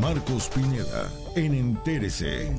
Marcos Pineda, en Entérese.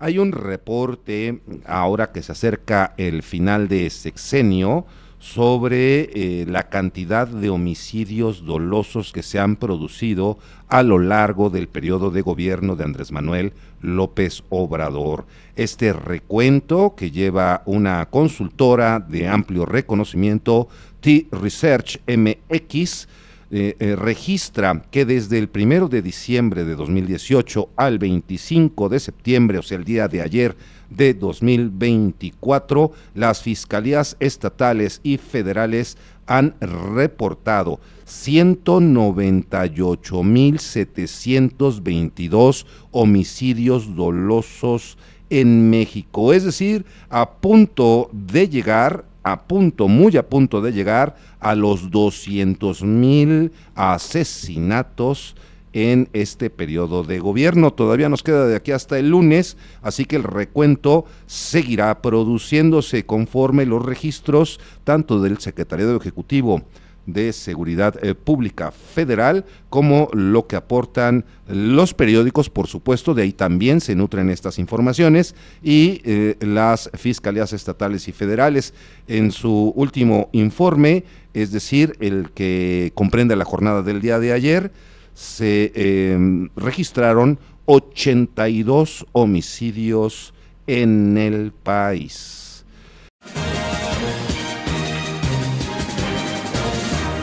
Hay un reporte, ahora que se acerca el final de sexenio, sobre eh, la cantidad de homicidios dolosos que se han producido a lo largo del periodo de gobierno de Andrés Manuel López Obrador. Este recuento que lleva una consultora de amplio reconocimiento, T-Research MX, eh, eh, registra que desde el primero de diciembre de 2018 al 25 de septiembre, o sea, el día de ayer de 2024, las fiscalías estatales y federales han reportado 198.722 homicidios dolosos en México, es decir, a punto de llegar a punto, muy a punto de llegar a los 200 mil asesinatos en este periodo de gobierno. Todavía nos queda de aquí hasta el lunes, así que el recuento seguirá produciéndose conforme los registros tanto del Secretariado Ejecutivo de Seguridad eh, Pública Federal, como lo que aportan los periódicos, por supuesto, de ahí también se nutren estas informaciones, y eh, las fiscalías estatales y federales. En su último informe, es decir, el que comprende la jornada del día de ayer, se em, registraron 82 homicidios en el país.